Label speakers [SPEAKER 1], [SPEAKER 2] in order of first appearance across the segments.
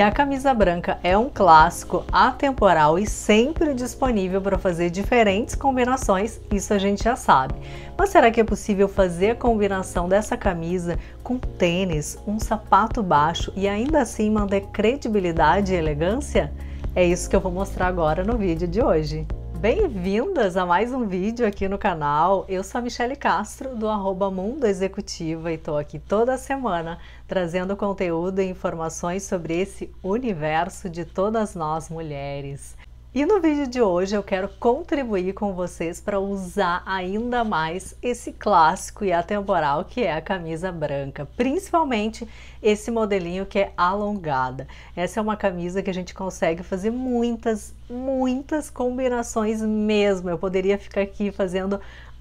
[SPEAKER 1] que a camisa branca é um clássico, atemporal e sempre disponível para fazer diferentes combinações, isso a gente já sabe. Mas será que é possível fazer a combinação dessa camisa com tênis, um sapato baixo e ainda assim manter credibilidade e elegância? É isso que eu vou mostrar agora no vídeo de hoje. Bem-vindas a mais um vídeo aqui no canal. Eu sou a Michele Castro, do arroba Mundo Executiva, e estou aqui toda semana trazendo conteúdo e informações sobre esse universo de todas nós mulheres. E no vídeo de hoje eu quero contribuir com vocês para usar ainda mais esse clássico e atemporal que é a camisa branca, principalmente esse modelinho que é alongada. Essa é uma camisa que a gente consegue fazer muitas, muitas combinações mesmo. Eu poderia ficar aqui fazendo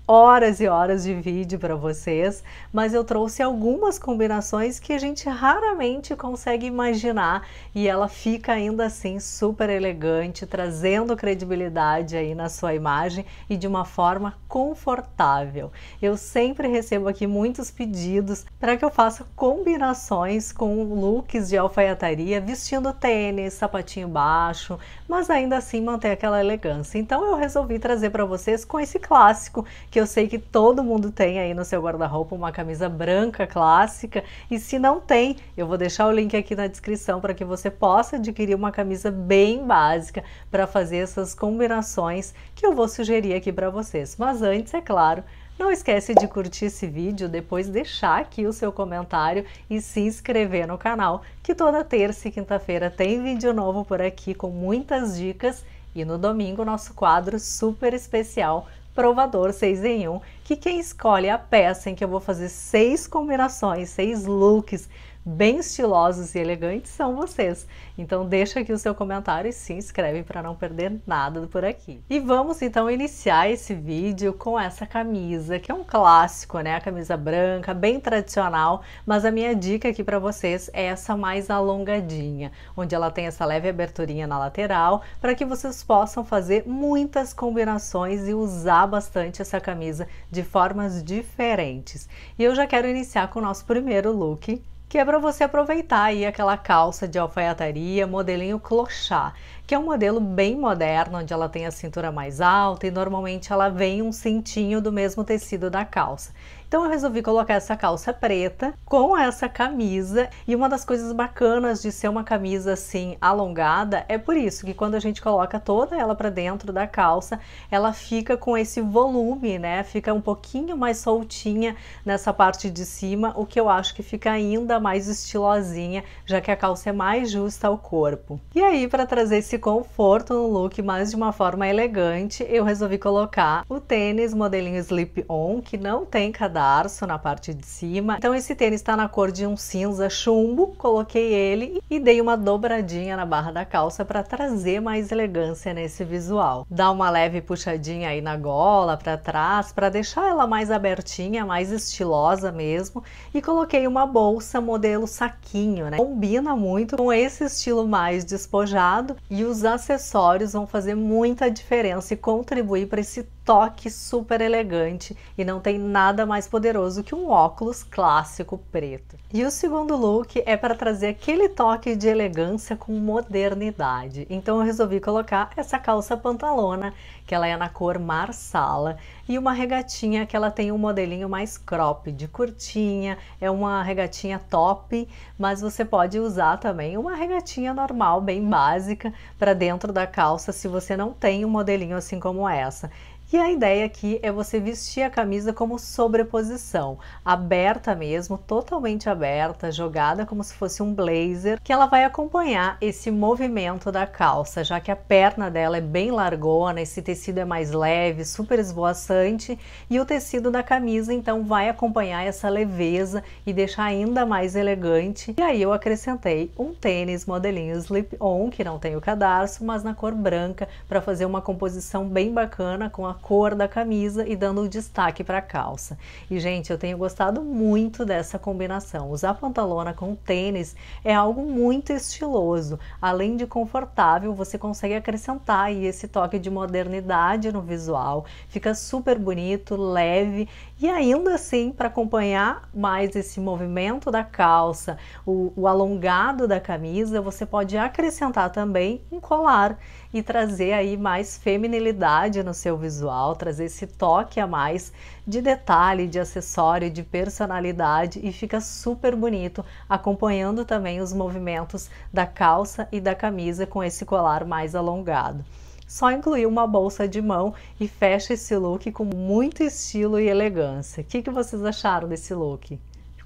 [SPEAKER 1] horas e horas de vídeo para vocês, mas eu trouxe algumas combinações que a gente raramente consegue imaginar e ela fica ainda assim super elegante, trazendo credibilidade aí na sua imagem e de uma forma confortável. Eu sempre recebo aqui muitos pedidos para que eu faça combinações com looks de alfaiataria, vestindo tênis, sapatinho baixo, mas ainda assim manter aquela elegância. Então eu resolvi trazer para vocês com esse clássico que eu sei que todo mundo tem aí no seu guarda-roupa uma camisa branca clássica. E se não tem, eu vou deixar o link aqui na descrição para que você possa adquirir uma camisa bem básica para fazer essas combinações que eu vou sugerir aqui para vocês. Mas antes, é claro, não esquece de curtir esse vídeo, depois deixar aqui o seu comentário e se inscrever no canal, que toda terça e quinta-feira tem vídeo novo por aqui com muitas dicas e no domingo nosso quadro super especial provador 6 em 1, que quem escolhe a peça em que eu vou fazer seis combinações, seis looks, bem estilosos e elegantes são vocês. Então deixa aqui o seu comentário e se inscreve para não perder nada por aqui. E vamos então iniciar esse vídeo com essa camisa, que é um clássico, né? A camisa branca, bem tradicional, mas a minha dica aqui para vocês é essa mais alongadinha, onde ela tem essa leve aberturinha na lateral, para que vocês possam fazer muitas combinações e usar bastante essa camisa de formas diferentes. E eu já quero iniciar com o nosso primeiro look, que é para você aproveitar aí aquela calça de alfaiataria modelinho clochá, que é um modelo bem moderno, onde ela tem a cintura mais alta e normalmente ela vem um cintinho do mesmo tecido da calça. Então eu resolvi colocar essa calça preta com essa camisa. E uma das coisas bacanas de ser uma camisa assim alongada é por isso que quando a gente coloca toda ela para dentro da calça, ela fica com esse volume, né? Fica um pouquinho mais soltinha nessa parte de cima, o que eu acho que fica ainda mais estilosinha, já que a calça é mais justa ao corpo. E aí, para trazer esse conforto no look, mais de uma forma elegante, eu resolvi colocar o tênis modelinho Slip On, que não tem cadarço cadarço na parte de cima. Então esse tênis está na cor de um cinza chumbo, coloquei ele e dei uma dobradinha na barra da calça para trazer mais elegância nesse visual. Dá uma leve puxadinha aí na gola para trás para deixar ela mais abertinha, mais estilosa mesmo. E coloquei uma bolsa modelo saquinho, né? Combina muito com esse estilo mais despojado e os acessórios vão fazer muita diferença e contribuir para esse toque super elegante e não tem nada mais poderoso que um óculos clássico preto. E o segundo look é para trazer aquele toque de elegância com modernidade. Então eu resolvi colocar essa calça pantalona, que ela é na cor marsala, e uma regatinha que ela tem um modelinho mais crop, de curtinha, é uma regatinha top, mas você pode usar também uma regatinha normal, bem básica, para dentro da calça se você não tem um modelinho assim como essa. E a ideia aqui é você vestir a camisa como sobreposição, aberta mesmo, totalmente aberta, jogada como se fosse um blazer, que ela vai acompanhar esse movimento da calça, já que a perna dela é bem largona, esse tecido é mais leve, super esvoaçante, e o tecido da camisa então vai acompanhar essa leveza e deixar ainda mais elegante. E aí eu acrescentei um tênis modelinho slip-on, que não tem o cadarço, mas na cor branca, para fazer uma composição bem bacana com a cor da camisa e dando destaque para a calça. E gente, eu tenho gostado muito dessa combinação. Usar pantalona com tênis é algo muito estiloso. Além de confortável, você consegue acrescentar aí esse toque de modernidade no visual. Fica super bonito, leve e ainda assim para acompanhar mais esse movimento da calça, o, o alongado da camisa, você pode acrescentar também um colar e trazer aí mais feminilidade no seu visual, trazer esse toque a mais de detalhe, de acessório, de personalidade e fica super bonito acompanhando também os movimentos da calça e da camisa com esse colar mais alongado só incluir uma bolsa de mão e fecha esse look com muito estilo e elegância. O que, que vocês acharam desse look?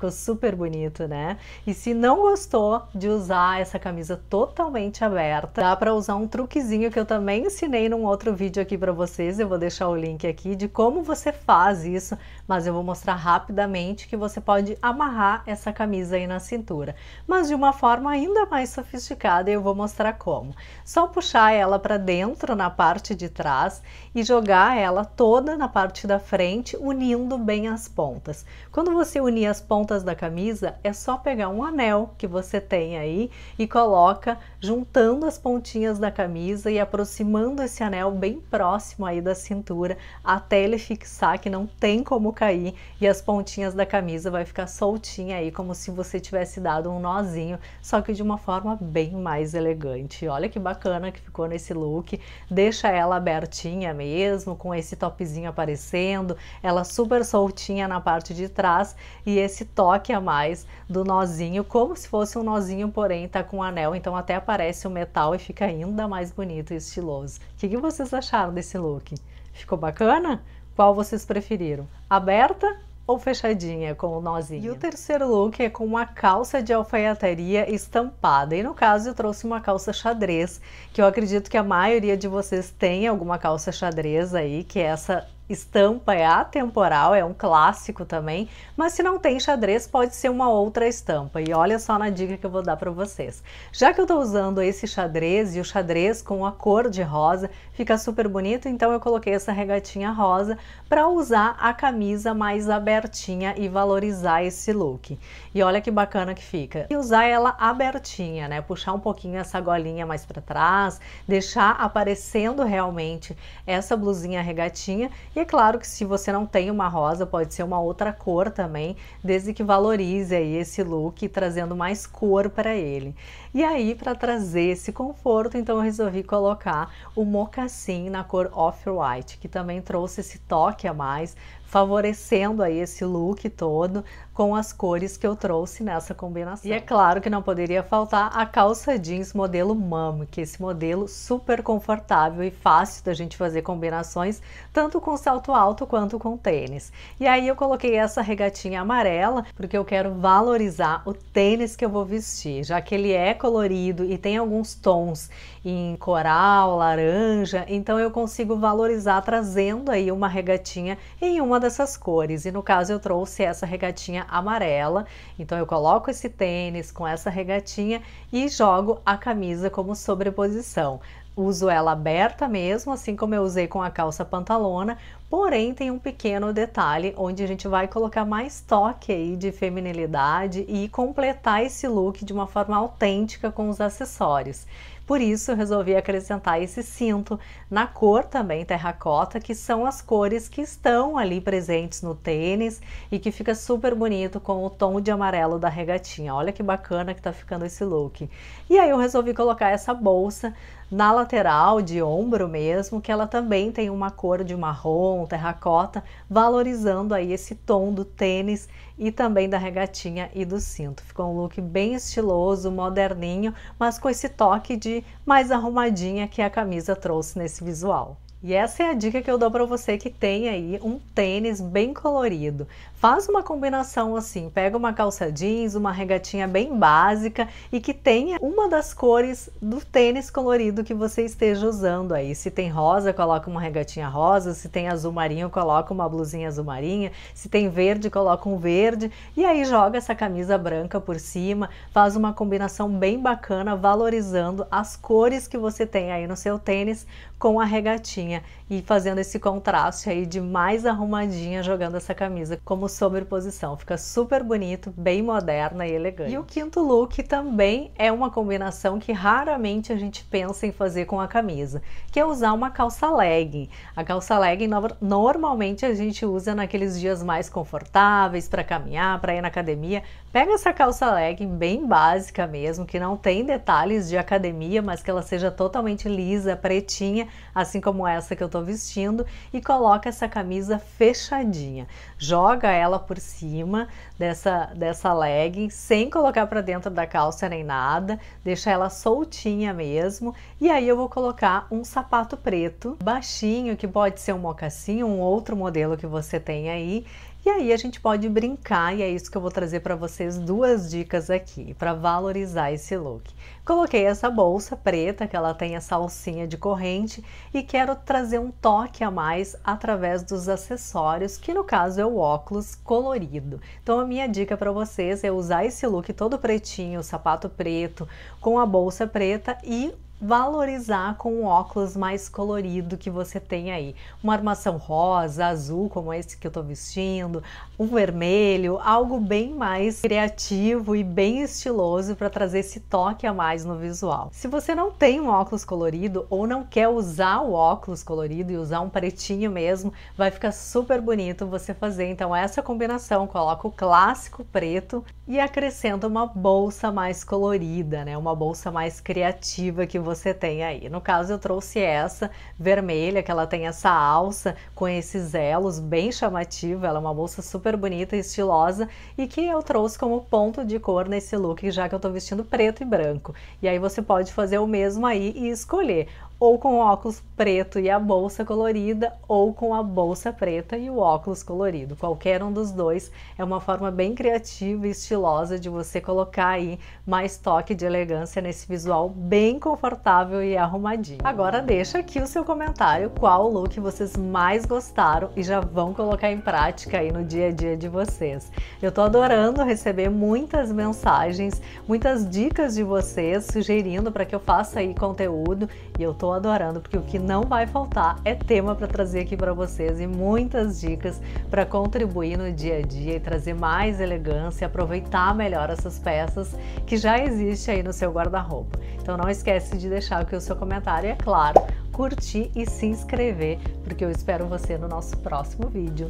[SPEAKER 1] ficou super bonito, né? E se não gostou de usar essa camisa totalmente aberta, dá para usar um truquezinho que eu também ensinei num outro vídeo aqui para vocês, eu vou deixar o link aqui de como você faz isso, mas eu vou mostrar rapidamente que você pode amarrar essa camisa aí na cintura, mas de uma forma ainda mais sofisticada eu vou mostrar como. Só puxar ela para dentro na parte de trás e jogar ela toda na parte da frente, unindo bem as pontas. Quando você unir as pontas pontas da camisa, é só pegar um anel que você tem aí e coloca juntando as pontinhas da camisa e aproximando esse anel bem próximo aí da cintura até ele fixar que não tem como cair e as pontinhas da camisa vai ficar soltinha aí como se você tivesse dado um nozinho, só que de uma forma bem mais elegante. Olha que bacana que ficou nesse look. Deixa ela abertinha mesmo, com esse topzinho aparecendo, ela super soltinha na parte de trás e esse toque a mais do nozinho, como se fosse um nozinho, porém tá com um anel, então até aparece o metal e fica ainda mais bonito e estiloso. O que, que vocês acharam desse look? Ficou bacana? Qual vocês preferiram? Aberta ou fechadinha com o nozinho. E o terceiro look é com uma calça de alfaiataria estampada. E no caso eu trouxe uma calça xadrez, que eu acredito que a maioria de vocês tem alguma calça xadrez aí, que é essa Estampa é atemporal, é um clássico também, mas se não tem xadrez, pode ser uma outra estampa. E olha só na dica que eu vou dar para vocês. Já que eu estou usando esse xadrez e o xadrez com a cor de rosa, fica super bonito, então eu coloquei essa regatinha rosa para usar a camisa mais abertinha e valorizar esse look. E olha que bacana que fica. E usar ela abertinha, né? Puxar um pouquinho essa golinha mais para trás, deixar aparecendo realmente essa blusinha regatinha e é claro que se você não tem uma rosa, pode ser uma outra cor também, desde que valorize aí esse look, trazendo mais cor para ele. E aí, para trazer esse conforto, então eu resolvi colocar o mocassim na cor off-white, que também trouxe esse toque a mais, favorecendo aí esse look todo com as cores que eu trouxe nessa combinação. E é claro que não poderia faltar a calça jeans modelo mamo, que é esse modelo super confortável e fácil da gente fazer combinações, tanto com salto alto quanto com tênis. E aí eu coloquei essa regatinha amarela, porque eu quero valorizar o tênis que eu vou vestir, já que ele é colorido e tem alguns tons em coral, laranja, então eu consigo valorizar trazendo aí uma regatinha em uma dessas cores. E no caso eu trouxe essa regatinha amarela, então eu coloco esse tênis com essa regatinha e jogo a camisa como sobreposição. Uso ela aberta mesmo, assim como eu usei com a calça pantalona, porém tem um pequeno detalhe onde a gente vai colocar mais toque aí de feminilidade e completar esse look de uma forma autêntica com os acessórios. Por isso eu resolvi acrescentar esse cinto na cor também terracota, que são as cores que estão ali presentes no tênis e que fica super bonito com o tom de amarelo da regatinha. Olha que bacana que tá ficando esse look. E aí eu resolvi colocar essa bolsa na lateral, de ombro mesmo, que ela também tem uma cor de marrom, terracota, valorizando aí esse tom do tênis e também da regatinha e do cinto. Ficou um look bem estiloso, moderninho, mas com esse toque de mais arrumadinha que a camisa trouxe nesse visual. E essa é a dica que eu dou para você que tem aí um tênis bem colorido. Faz uma combinação assim, pega uma calça jeans, uma regatinha bem básica e que tenha uma das cores do tênis colorido que você esteja usando aí. Se tem rosa, coloca uma regatinha rosa, se tem azul marinho, coloca uma blusinha azul marinha, se tem verde, coloca um verde e aí joga essa camisa branca por cima, faz uma combinação bem bacana valorizando as cores que você tem aí no seu tênis com a regatinha arrumadinha e fazendo esse contraste aí de mais arrumadinha jogando essa camisa como sobreposição. Fica super bonito, bem moderna e elegante. E o quinto look também é uma combinação que raramente a gente pensa em fazer com a camisa, que é usar uma calça legging. A calça legging normalmente a gente usa naqueles dias mais confortáveis para caminhar, para ir na academia. Pega essa calça legging bem básica mesmo, que não tem detalhes de academia, mas que ela seja totalmente lisa, pretinha, assim como essa essa que eu estou vestindo e coloca essa camisa fechadinha. Joga ela por cima dessa, dessa legging, sem colocar para dentro da calça nem nada, deixa ela soltinha mesmo. E aí eu vou colocar um sapato preto, baixinho, que pode ser um mocassim, um outro modelo que você tem aí. E aí a gente pode brincar, e é isso que eu vou trazer para vocês duas dicas aqui para valorizar esse look. Coloquei essa bolsa preta, que ela tem essa alcinha de corrente, e quero trazer um toque a mais através dos acessórios, que no caso é o óculos colorido. Então a minha dica para vocês é usar esse look todo pretinho, sapato preto, com a bolsa preta e valorizar com um óculos mais colorido que você tem aí. Uma armação rosa, azul, como esse que eu tô vestindo, um vermelho, algo bem mais criativo e bem estiloso para trazer esse toque a mais no visual. Se você não tem um óculos colorido ou não quer usar o óculos colorido e usar um pretinho mesmo, vai ficar super bonito você fazer. Então essa combinação, coloca o clássico preto e acrescenta uma bolsa mais colorida, né? Uma bolsa mais criativa que você você tem aí. No caso, eu trouxe essa vermelha, que ela tem essa alça com esses elos bem chamativa. Ela é uma bolsa super bonita, estilosa e que eu trouxe como ponto de cor nesse look, já que eu tô vestindo preto e branco. E aí você pode fazer o mesmo aí e escolher ou com óculos preto e a bolsa colorida, ou com a bolsa preta e o óculos colorido. Qualquer um dos dois é uma forma bem criativa e estilosa de você colocar aí mais toque de elegância nesse visual bem confortável e arrumadinho. Agora deixa aqui o seu comentário qual look vocês mais gostaram e já vão colocar em prática aí no dia a dia de vocês. Eu tô adorando receber muitas mensagens, muitas dicas de vocês sugerindo para que eu faça aí conteúdo e eu tô adorando, porque o que não vai faltar é tema para trazer aqui para vocês e muitas dicas para contribuir no dia a dia e trazer mais elegância, aproveitar melhor essas peças que já existem aí no seu guarda-roupa. Então não esquece de deixar aqui o seu comentário e, é claro, curtir e se inscrever, porque eu espero você no nosso próximo vídeo.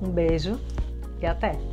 [SPEAKER 1] Um beijo e até!